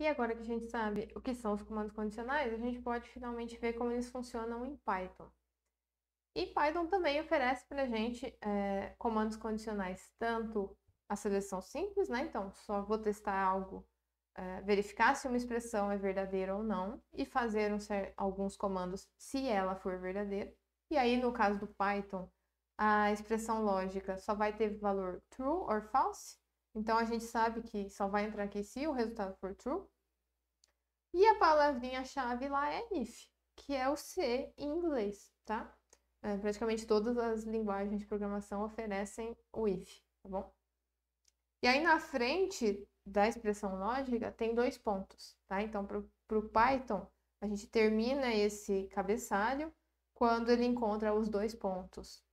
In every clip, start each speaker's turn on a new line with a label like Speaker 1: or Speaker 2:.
Speaker 1: E agora que a gente sabe o que são os comandos condicionais, a gente pode finalmente ver como eles funcionam em Python. E Python também oferece para a gente é, comandos condicionais, tanto a seleção simples, né? Então, só vou testar algo, é, verificar se uma expressão é verdadeira ou não, e fazer um alguns comandos se ela for verdadeira. E aí, no caso do Python, a expressão lógica só vai ter valor true ou false, então, a gente sabe que só vai entrar aqui se o resultado for true. E a palavrinha-chave lá é if, que é o C em inglês, tá? É, praticamente todas as linguagens de programação oferecem o if, tá bom? E aí, na frente da expressão lógica, tem dois pontos, tá? Então, para o Python, a gente termina esse cabeçalho quando ele encontra os dois pontos.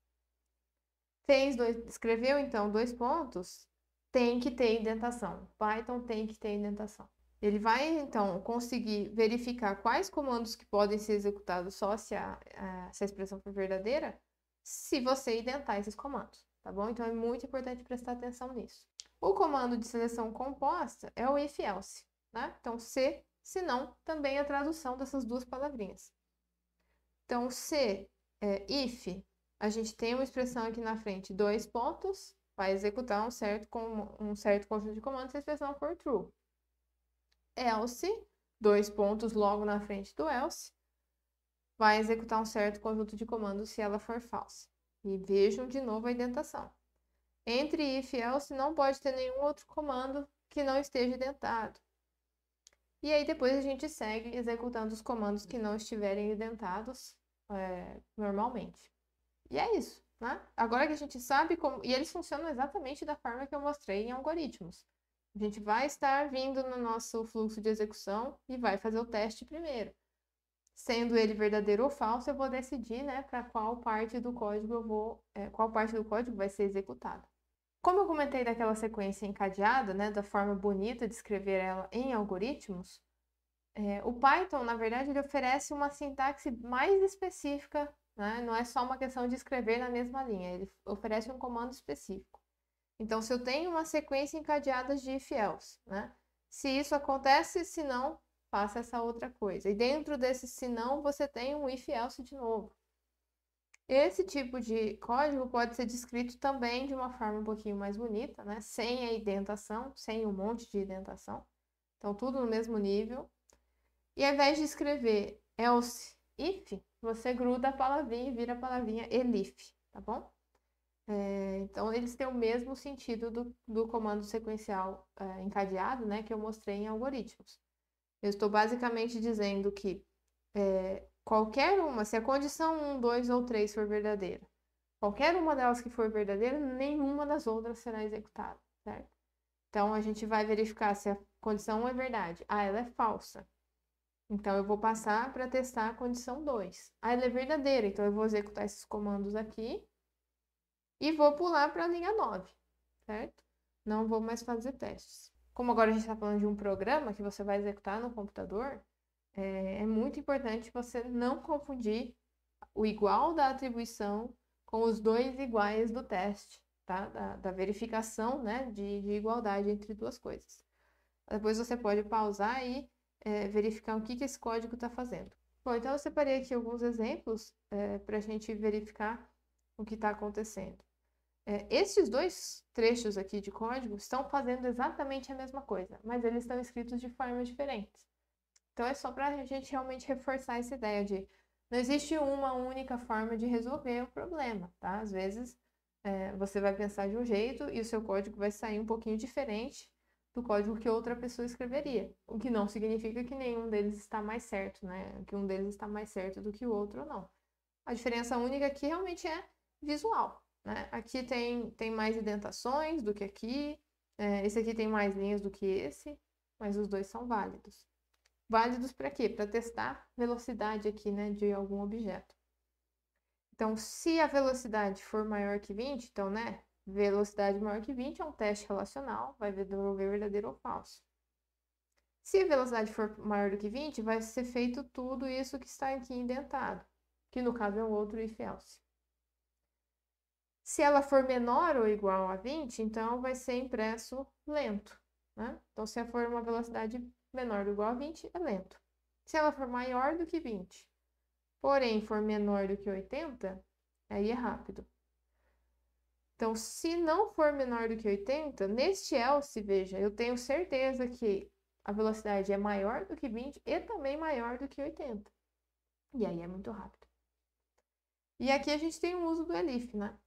Speaker 1: Fez dois, escreveu, então, dois pontos, tem que ter indentação. Python tem que ter indentação. Ele vai, então, conseguir verificar quais comandos que podem ser executados só se a, a, se a expressão for verdadeira, se você identar esses comandos, tá bom? Então, é muito importante prestar atenção nisso. O comando de seleção composta é o if-else, né? Então, se, se não, também é a tradução dessas duas palavrinhas. Então, se é, if, a gente tem uma expressão aqui na frente, dois pontos, vai executar um certo, com, um certo conjunto de comandos se a expressão for true. Else, dois pontos logo na frente do else, vai executar um certo conjunto de comandos se ela for falsa. E vejam de novo a indentação. Entre if e else não pode ter nenhum outro comando que não esteja indentado. E aí depois a gente segue executando os comandos que não estiverem indentados é, normalmente. E é isso. Né? Agora que a gente sabe como. E eles funcionam exatamente da forma que eu mostrei em algoritmos. A gente vai estar vindo no nosso fluxo de execução e vai fazer o teste primeiro. Sendo ele verdadeiro ou falso, eu vou decidir né, para qual parte do código eu vou. É, qual parte do código vai ser executado Como eu comentei daquela sequência encadeada, né, da forma bonita de escrever ela em algoritmos, é, o Python, na verdade, ele oferece uma sintaxe mais específica, né? não é só uma questão de escrever na mesma linha, ele oferece um comando específico. Então, se eu tenho uma sequência encadeada de if else, né? se isso acontece, se não, faça essa outra coisa. E dentro desse se não, você tem um if else de novo. Esse tipo de código pode ser descrito também de uma forma um pouquinho mais bonita, né? sem a indentação, sem um monte de indentação. Então, tudo no mesmo nível, e ao invés de escrever else if, você gruda a palavrinha e vira a palavrinha elif, tá bom? É, então, eles têm o mesmo sentido do, do comando sequencial é, encadeado, né, que eu mostrei em algoritmos. Eu estou basicamente dizendo que é, qualquer uma, se a condição 1, 2 ou 3 for verdadeira, qualquer uma delas que for verdadeira, nenhuma das outras será executada, certo? Então, a gente vai verificar se a condição 1 é verdade. Ah, ela é falsa. Então, eu vou passar para testar a condição 2. Ah, ela é verdadeira, então eu vou executar esses comandos aqui e vou pular para a linha 9, certo? Não vou mais fazer testes. Como agora a gente está falando de um programa que você vai executar no computador, é, é muito importante você não confundir o igual da atribuição com os dois iguais do teste, tá? Da, da verificação, né? De, de igualdade entre duas coisas. Depois você pode pausar e é, verificar o que, que esse código está fazendo. Bom, então eu separei aqui alguns exemplos é, para a gente verificar o que está acontecendo. É, estes dois trechos aqui de código estão fazendo exatamente a mesma coisa, mas eles estão escritos de formas diferentes. Então é só para a gente realmente reforçar essa ideia de não existe uma única forma de resolver o problema, tá? Às vezes é, você vai pensar de um jeito e o seu código vai sair um pouquinho diferente do código que outra pessoa escreveria. O que não significa que nenhum deles está mais certo, né? Que um deles está mais certo do que o outro ou não. A diferença única aqui realmente é visual, né? Aqui tem, tem mais indentações do que aqui, é, esse aqui tem mais linhas do que esse, mas os dois são válidos. Válidos para quê? Para testar velocidade aqui, né, de algum objeto. Então, se a velocidade for maior que 20, então, né, Velocidade maior que 20 é um teste relacional, vai devolver verdadeiro ou falso. Se a velocidade for maior do que 20, vai ser feito tudo isso que está aqui indentado, que no caso é o outro if else. Se ela for menor ou igual a 20, então vai ser impresso lento. Né? Então, se ela for uma velocidade menor ou igual a 20, é lento. Se ela for maior do que 20, porém for menor do que 80, aí é rápido. Então, se não for menor do que 80, neste else, veja, eu tenho certeza que a velocidade é maior do que 20 e também maior do que 80. E aí é muito rápido. E aqui a gente tem o uso do elif, né?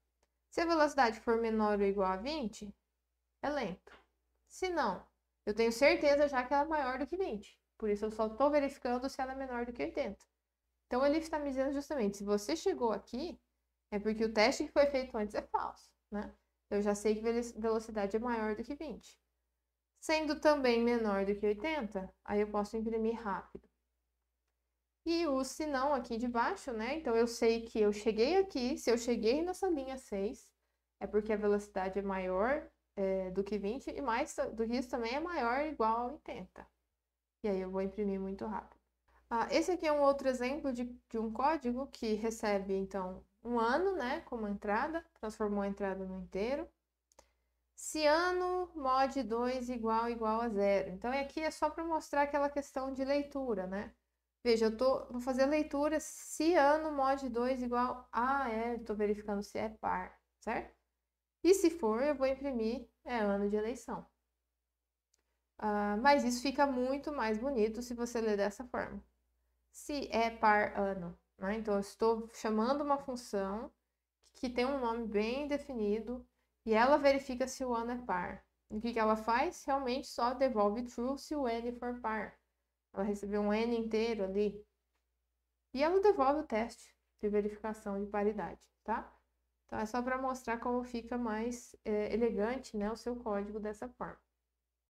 Speaker 1: Se a velocidade for menor ou igual a 20, é lento. Se não, eu tenho certeza já que ela é maior do que 20. Por isso eu só estou verificando se ela é menor do que 80. Então o elif está me dizendo justamente, se você chegou aqui, é porque o teste que foi feito antes é falso né? Eu já sei que velocidade é maior do que 20. Sendo também menor do que 80, aí eu posso imprimir rápido. E o senão aqui de baixo, né? Então, eu sei que eu cheguei aqui, se eu cheguei nessa linha 6, é porque a velocidade é maior é, do que 20 e mais do que isso também é maior ou igual a 80. E aí eu vou imprimir muito rápido. Ah, esse aqui é um outro exemplo de, de um código que recebe, então, um ano, né, como entrada, transformou a entrada no inteiro. Ciano mod 2 igual igual a zero. Então, aqui é só para mostrar aquela questão de leitura, né? Veja, eu tô, vou fazer a leitura ciano mod 2 igual a... é, estou verificando se é par, certo? E se for, eu vou imprimir é ano de eleição. Ah, mas isso fica muito mais bonito se você ler dessa forma. Se é par ano né? Então, eu estou chamando uma função que tem um nome bem definido e ela verifica se o ano é par. E o que, que ela faz? Realmente só devolve true se o n for par. Ela recebeu um n inteiro ali. E ela devolve o teste de verificação de paridade, tá? Então, é só para mostrar como fica mais é, elegante né, o seu código dessa forma.